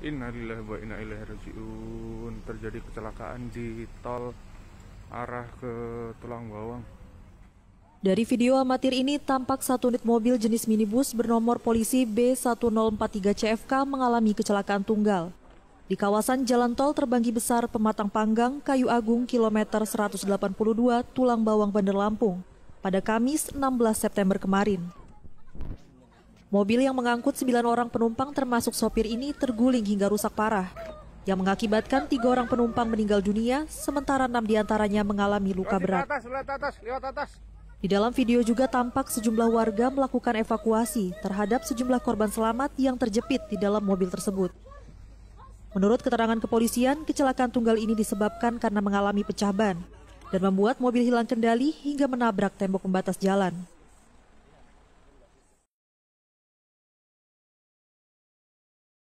Innalillahi wa inna ilaihi rajiun. Terjadi kecelakaan di tol arah ke Tulang Bawang. Dari video amatir ini tampak satu unit mobil jenis minibus bernomor polisi B1043 CFK mengalami kecelakaan tunggal. Di kawasan jalan tol Terbanggi Besar Pematang Panggang, Kayu Agung, kilometer 182, Tulang Bawang, Bandar Lampung, pada Kamis 16 September kemarin. Mobil yang mengangkut sembilan orang penumpang termasuk sopir ini terguling hingga rusak parah yang mengakibatkan tiga orang penumpang meninggal dunia, sementara enam diantaranya mengalami luka berat. Di dalam video juga tampak sejumlah warga melakukan evakuasi terhadap sejumlah korban selamat yang terjepit di dalam mobil tersebut. Menurut keterangan kepolisian, kecelakaan tunggal ini disebabkan karena mengalami pecah ban dan membuat mobil hilang kendali hingga menabrak tembok pembatas jalan.